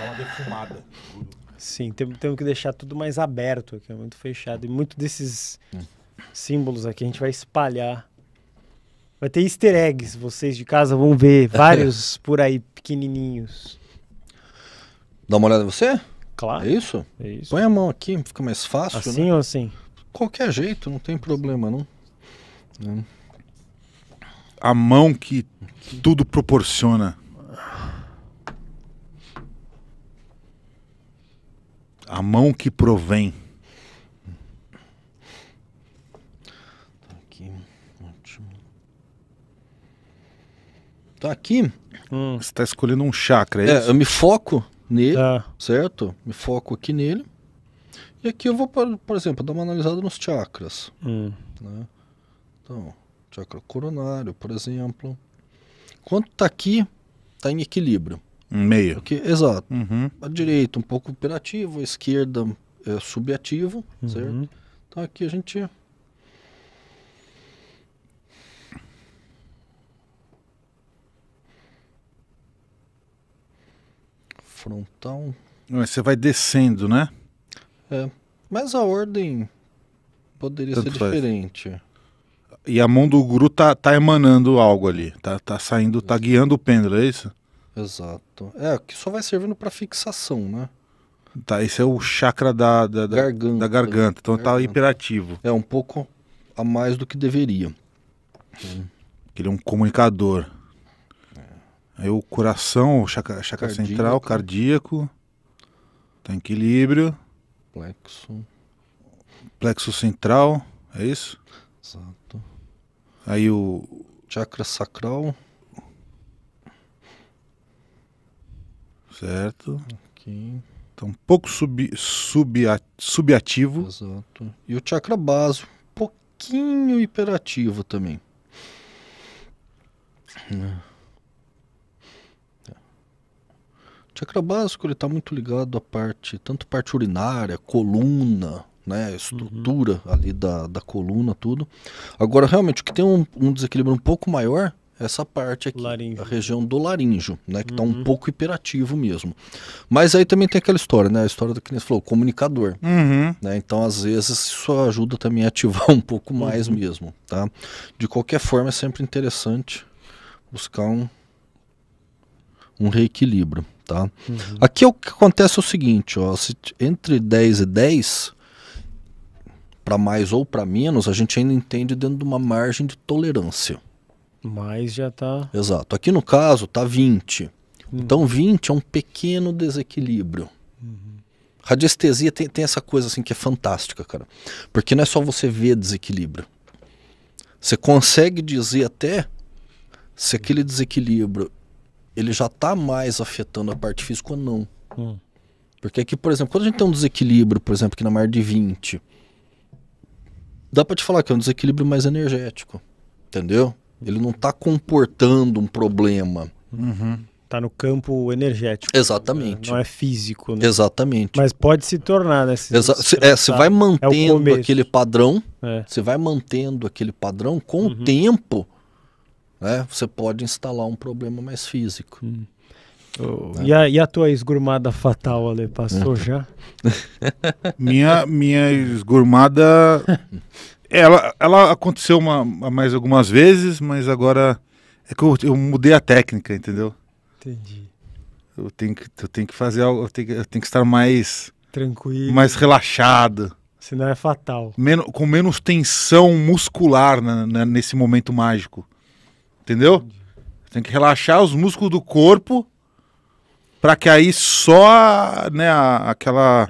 Dá uma defumada. Sim, temos, temos que deixar tudo mais aberto aqui, é muito fechado. E muito desses hum. símbolos aqui a gente vai espalhar. Vai ter easter eggs, vocês de casa vão ver vários por aí pequenininhos. Dá uma olhada em você? Claro. É isso? É isso. Põe a mão aqui, fica mais fácil. Né? Assim né? ou assim? Qualquer jeito, não tem problema, não. É. A mão que tudo proporciona. a mão que provém. Tá aqui, ótimo. Tá aqui. Hum. Você está escolhendo um chakra, é, é eu me foco nele, tá. certo? Me foco aqui nele. E aqui eu vou, por exemplo, dar uma analisada nos chakras. Hum. Né? Então, chakra coronário, por exemplo. Quanto está aqui, está em equilíbrio meio. Porque, exato. Uhum. A direita um pouco operativo, a esquerda é, subativo, uhum. certo? Então aqui a gente. Frontal. Você vai descendo, né? É. Mas a ordem poderia Tanto ser diferente. E a mão do guru tá, tá emanando algo ali. Tá, tá saindo, tá guiando o pêndulo, é isso? Exato. É, que só vai servindo para fixação, né? Tá, esse é o chakra da, da, da garganta. Da garganta então tá garganta. tá hiperativo. É, um pouco a mais do que deveria. Hum. Ele é um comunicador. É. Aí o coração, o chakra, chakra cardíaco. central, cardíaco. Tá em equilíbrio. Plexo. Plexo central, é isso? Exato. Aí o. Chakra sacral. Certo. Aqui. Tá então, pouco sub, sub, subativo. Exato. E o chakra básico um pouquinho hiperativo também. O é. é. chakra básico ele está muito ligado à parte, tanto parte urinária, coluna, né, estrutura uhum. ali da, da coluna, tudo. Agora, realmente, o que tem um, um desequilíbrio um pouco maior essa parte aqui, laringe. a região do laríngeo, né, que está uhum. um pouco hiperativo mesmo. Mas aí também tem aquela história, né, a história do que você falou, comunicador, uhum. né, então às vezes isso ajuda também a ativar um pouco mais uhum. mesmo, tá? De qualquer forma é sempre interessante buscar um, um reequilíbrio, tá? Uhum. Aqui é o que acontece é o seguinte, ó, se, entre 10 e 10 para mais ou para menos, a gente ainda entende dentro de uma margem de tolerância. Mas já está. Exato. Aqui no caso está 20. Uhum. Então 20 é um pequeno desequilíbrio. Uhum. Radiestesia tem, tem essa coisa assim que é fantástica, cara. Porque não é só você ver desequilíbrio. Você consegue dizer até se aquele desequilíbrio ele já está mais afetando a parte física ou não. Uhum. Porque aqui, por exemplo, quando a gente tem um desequilíbrio, por exemplo, que na maior de 20, dá para te falar que é um desequilíbrio mais energético. Entendeu? Ele não está comportando um problema. Uhum. Tá no campo energético. Exatamente. Né? Não é físico. Né? Exatamente. Mas pode se tornar, né? Se se é, você vai mantendo é aquele padrão. É. Você vai mantendo aquele padrão com uhum. o tempo. Né? Você pode instalar um problema mais físico. Uhum. Oh, né? e, a, e, a, tua esgurmada fatal, Ale? Passou já? minha, minha esgurmada Ela, ela aconteceu uma, mais algumas vezes, mas agora é que eu, eu mudei a técnica, entendeu? Entendi. Eu tenho que, eu tenho que fazer algo, eu tenho, eu tenho que estar mais. Tranquilo. Mais relaxado. Senão é fatal. Menos, com menos tensão muscular na, na, nesse momento mágico. Entendeu? Entendi. Tem que relaxar os músculos do corpo para que aí só né, a, aquela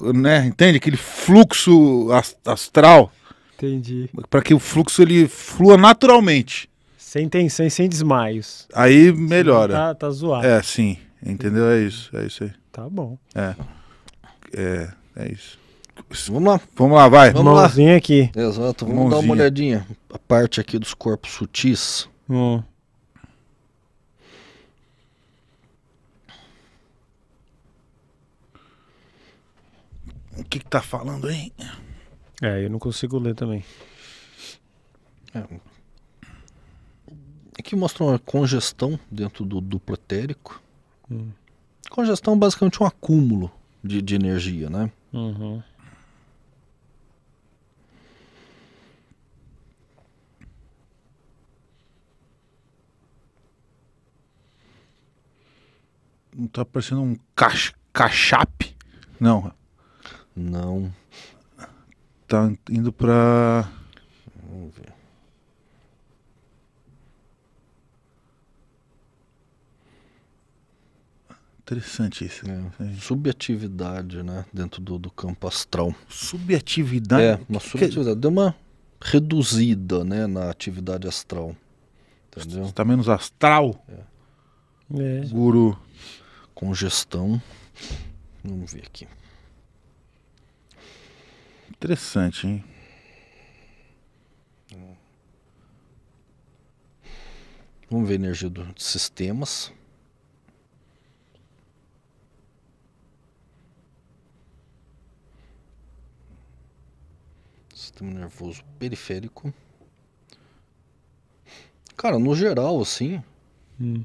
né? Entende? Aquele fluxo astral. Entendi. Para que o fluxo ele flua naturalmente. Sem tensão e sem desmaios. Aí melhora. Tá, tá zoado. É, sim. Entendeu? É isso. É isso aí. Tá bom. É. É, é isso. Vamos lá. Vamos lá, vai. Vamos Mãozinha lá. aqui. Exato. Vamos Mãozinha. dar uma olhadinha. A parte aqui dos corpos sutis. Hum. O que, que tá falando aí? É, eu não consigo ler também. É. Aqui é mostra uma congestão dentro do duplo etérico. Hum. Congestão é basicamente um acúmulo de, de energia, né? Uhum. Não tá parecendo um cach cachape? Não. Não. Tá indo pra. Vamos ver. Interessante isso. É. é. Subatividade, né? Dentro do, do campo astral. Subatividade? É, uma é subatividade. Deu uma reduzida, né? Na atividade astral. Entendeu? Está menos astral? É. é. Guru. Congestão. Vamos ver aqui. Interessante, hein? Vamos ver a energia dos sistemas. Sistema nervoso periférico. Cara, no geral, assim. Hum.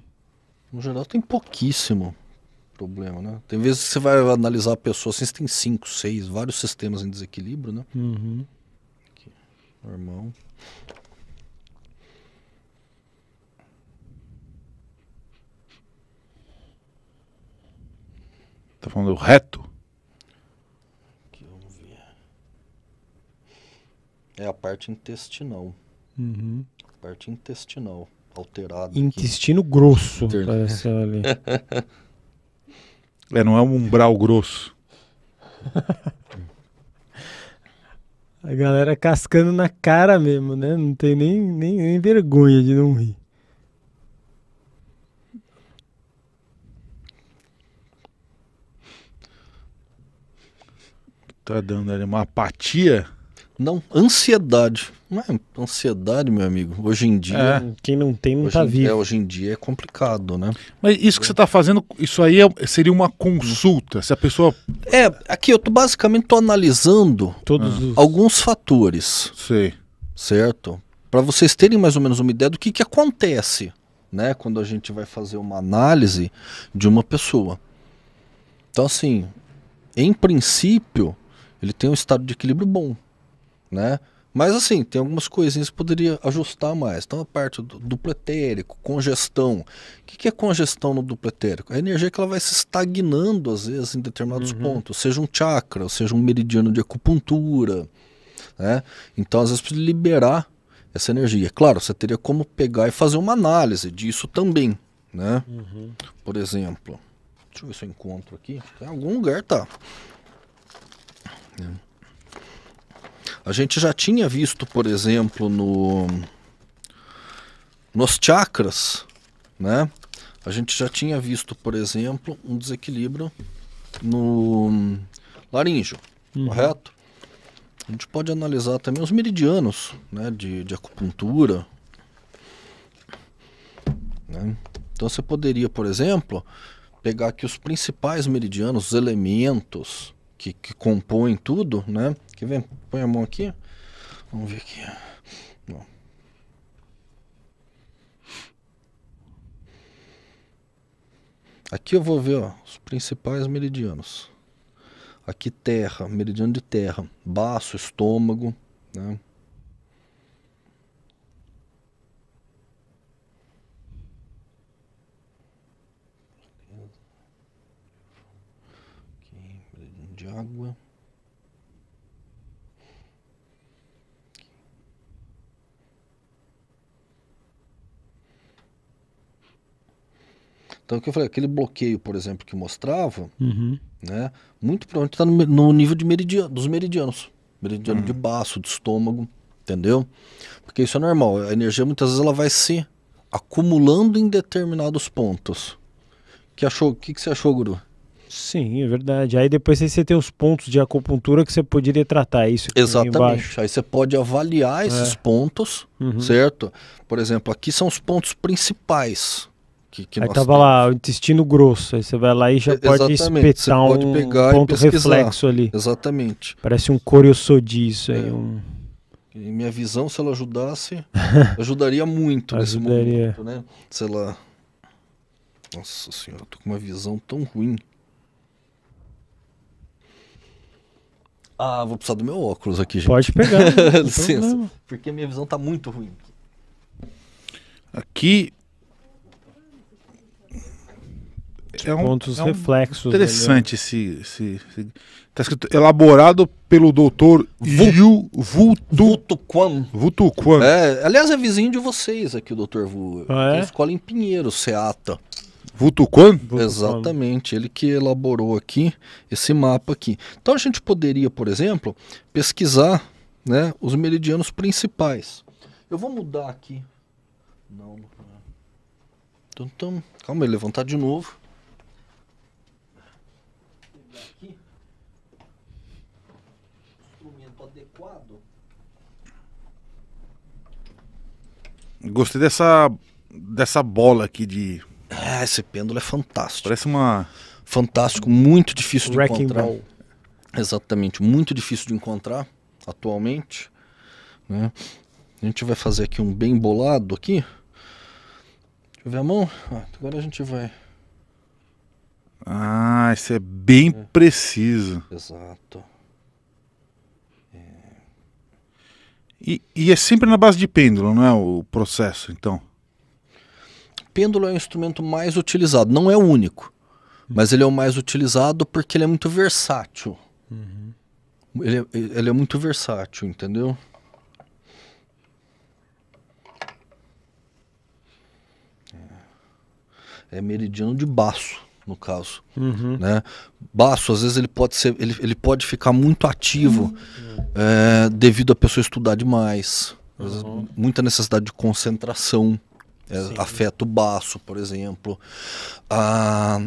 No geral tem pouquíssimo problema, né? Tem vezes que você vai analisar a pessoa, assim, você tem cinco, seis, vários sistemas em desequilíbrio, né? Uhum. Aqui, normal. Tá falando reto? Aqui, vamos ver. É a parte intestinal. Uhum. A parte intestinal alterada. Intestino aqui. grosso. Inter... É, não é um umbral grosso. A galera cascando na cara mesmo, né? Não tem nem, nem, nem vergonha de não rir. Tá dando ali uma apatia. Não, ansiedade. Não é ansiedade, meu amigo. Hoje em dia. É, quem não tem não está vivo. É, hoje em dia é complicado, né? Mas isso que você está fazendo, isso aí é, seria uma consulta. Se a pessoa. É, aqui eu tô, basicamente estou analisando Todos ah. alguns fatores. Sei. Certo? Para vocês terem mais ou menos uma ideia do que, que acontece, né? Quando a gente vai fazer uma análise de uma pessoa. Então, assim, em princípio, ele tem um estado de equilíbrio bom né? Mas assim, tem algumas coisinhas que poderia ajustar mais. Então a parte do duplo etérico, congestão. O que, que é congestão no duplo etérico? É a energia que ela vai se estagnando às vezes em determinados uhum. pontos, seja um chakra, seja um meridiano de acupuntura, né? Então às vezes precisa liberar essa energia. Claro, você teria como pegar e fazer uma análise disso também, né? Uhum. Por exemplo, deixa eu ver se eu encontro aqui. Em algum lugar tá. É. A gente já tinha visto, por exemplo, no nos chakras, né? A gente já tinha visto, por exemplo, um desequilíbrio no laríngeo, uhum. correto? A gente pode analisar também os meridianos né, de, de acupuntura. Né? Então você poderia, por exemplo, pegar aqui os principais meridianos, os elementos, que, que compõem tudo, né? Quer ver? Põe a mão aqui. Vamos ver aqui. Bom. Aqui eu vou ver ó, os principais meridianos. Aqui terra, meridiano de terra, baço, estômago, né? água. Então, o que eu falei, aquele bloqueio, por exemplo, que mostrava, uhum. né, muito provavelmente está no, no, nível de meridiano, dos meridianos. Meridiano uhum. de baço, de estômago, entendeu? Porque isso é normal. A energia muitas vezes ela vai se acumulando em determinados pontos. Que achou? O que, que você achou, Guru? Sim, é verdade. Aí depois aí você tem os pontos de acupuntura que você poderia tratar é isso. Exatamente. Aí você pode avaliar é. esses é. pontos, uhum. certo? Por exemplo, aqui são os pontos principais. Que, que aí estava lá o intestino grosso, aí você vai lá e já é, pode espetar pode um ponto reflexo ali. Exatamente. Parece um coriosodício é. aí, um... E minha visão, se ela ajudasse, ajudaria muito nesse ajudaria. momento, né? Se ela... Nossa senhora, eu tô com uma visão tão ruim. Ah, vou precisar do meu óculos aqui, gente. Pode pegar. Licença. Porque minha visão tá muito ruim. Aqui. É um, pontos é um reflexos. Né? Interessante esse, esse, esse, Tá escrito elaborado pelo doutor Yu Vutuquan. Vutuquan. É, aliás, é vizinho de vocês aqui, o doutor Vu. Ah, é? Escola em Pinheiro, Seata. Vutuquan? Exatamente, ele que elaborou aqui esse mapa aqui. Então a gente poderia, por exemplo, pesquisar né, os meridianos principais. Eu vou mudar aqui. Não, não. Calma aí, levantar de novo. Aqui. Instrumento adequado. Gostei dessa, dessa bola aqui de esse pêndulo é fantástico. Parece uma. Fantástico, muito difícil de Wrecking encontrar. Ball. Exatamente, muito difícil de encontrar atualmente. Né? A gente vai fazer aqui um bem bolado aqui. Deixa eu ver a mão. Ah, agora a gente vai. Ah, isso é bem é. preciso. Exato. É. E, e, é sempre na base de pêndulo, não é o processo, então? pêndulo é o instrumento mais utilizado. Não é o único, mas ele é o mais utilizado porque ele é muito versátil. Uhum. Ele, é, ele é muito versátil, entendeu? É, é meridiano de baço, no caso. Uhum. Né? Baço, às vezes, ele pode, ser, ele, ele pode ficar muito ativo é, devido a pessoa estudar demais. Vezes, uhum. muita necessidade de concentração. É, Sim. afeta o baço, por exemplo. Ah,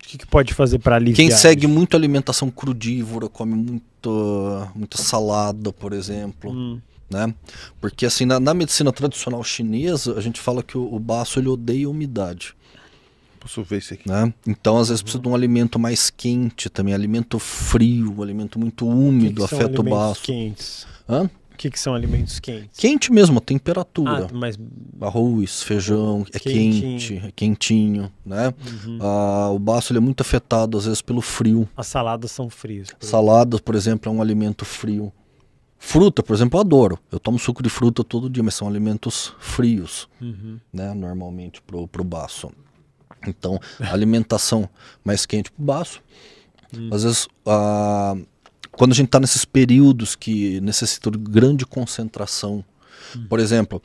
o que, que, pode fazer para aliviar? Quem segue isso? muito alimentação crudívora, come muito, muita salada, por exemplo. Hum. Né? Porque assim, na, na, medicina tradicional chinesa, a gente fala que o, o baço ele odeia a umidade. Posso ver isso aqui. Né? Então, às vezes, uhum. precisa de um uhum. alimento mais quente também. Alimento frio, alimento muito úmido, que que afeta o baço. Quentes? Hã? O que, que são alimentos quentes? Quente mesmo, temperatura. Ah, mas... Arroz, feijão, é quentinho. quente, é quentinho, né? Uhum. Ah, o baço ele é muito afetado, às vezes, pelo frio. As saladas são frias. Por saladas, por exemplo, é um alimento frio. Fruta, por exemplo, eu adoro. Eu tomo suco de fruta todo dia, mas são alimentos frios, uhum. né? Normalmente pro, pro baço. Então, alimentação mais quente pro baço. Uhum. Às vezes, Ah, quando a gente está nesses períodos que necessitam de grande concentração. Hum. Por exemplo,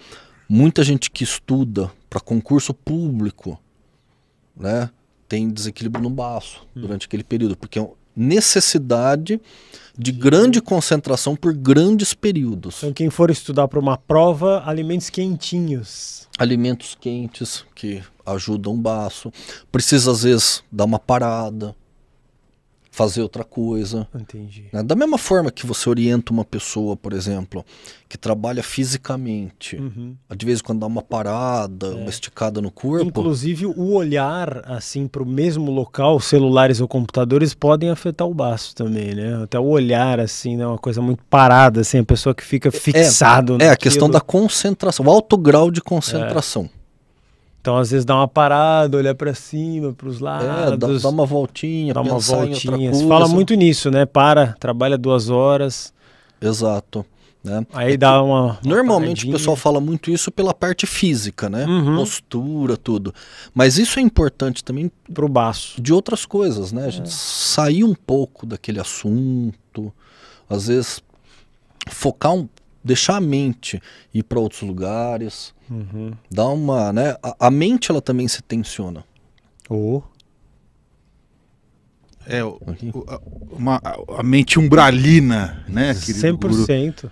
muita gente que estuda para concurso público, né, tem desequilíbrio no baço hum. durante aquele período, porque é necessidade de grande concentração por grandes períodos. Então, quem for estudar para uma prova, alimentos quentinhos. Alimentos quentes que ajudam o baço. Precisa, às vezes, dar uma parada fazer outra coisa. Entendi. Né? Da mesma forma que você orienta uma pessoa, por exemplo, que trabalha fisicamente, uhum. de vez em quando dá uma parada, é. uma esticada no corpo. Inclusive, o olhar assim para o mesmo local, celulares ou computadores, podem afetar o baço também, né? Até o olhar assim, né? uma coisa muito parada, assim, a pessoa que fica é, fixado. É, é a questão da concentração, o alto grau de concentração. É. Então, às vezes, dá uma parada, olhar para cima, para os lados. É, dá, dá, uma voltinha, dá uma voltinha. Coisa, fala muito nisso, né? Para, trabalha duas horas. Exato. Né? Aí é dá uma. normalmente o pessoal fala muito isso pela parte física, né? Uhum. Postura, tudo. Mas isso é importante também. Pro baço. De outras coisas, né? A é. gente é. sair um pouco daquele assunto, às vezes focar um. deixar a mente ir para outros lugares. Uhum. Dá uma, né? A, a, mente ela também se tensiona. Ou oh. É, o, a, uma, a mente umbralina, né? 100%. Guru?